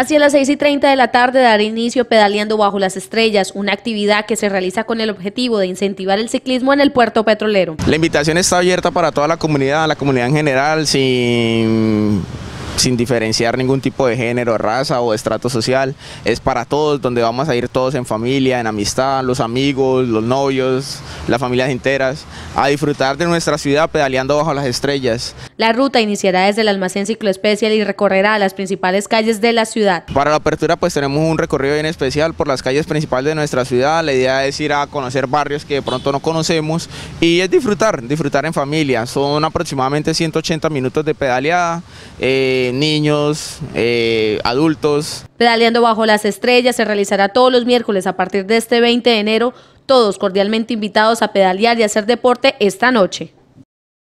Hacia las 6 y 30 de la tarde dará inicio Pedaleando bajo las estrellas, una actividad que se realiza con el objetivo de incentivar el ciclismo en el puerto petrolero. La invitación está abierta para toda la comunidad, la comunidad en general, sin sin diferenciar ningún tipo de género, raza o estrato social. Es para todos, donde vamos a ir todos en familia, en amistad, los amigos, los novios, las familias enteras, a disfrutar de nuestra ciudad pedaleando bajo las estrellas. La ruta iniciará desde el almacén cicloespecial y recorrerá las principales calles de la ciudad. Para la apertura pues tenemos un recorrido bien especial por las calles principales de nuestra ciudad. La idea es ir a conocer barrios que de pronto no conocemos y es disfrutar, disfrutar en familia. Son aproximadamente 180 minutos de pedaleada. Eh, niños, eh, adultos. Pedaleando bajo las estrellas se realizará todos los miércoles a partir de este 20 de enero. Todos cordialmente invitados a pedalear y hacer deporte esta noche.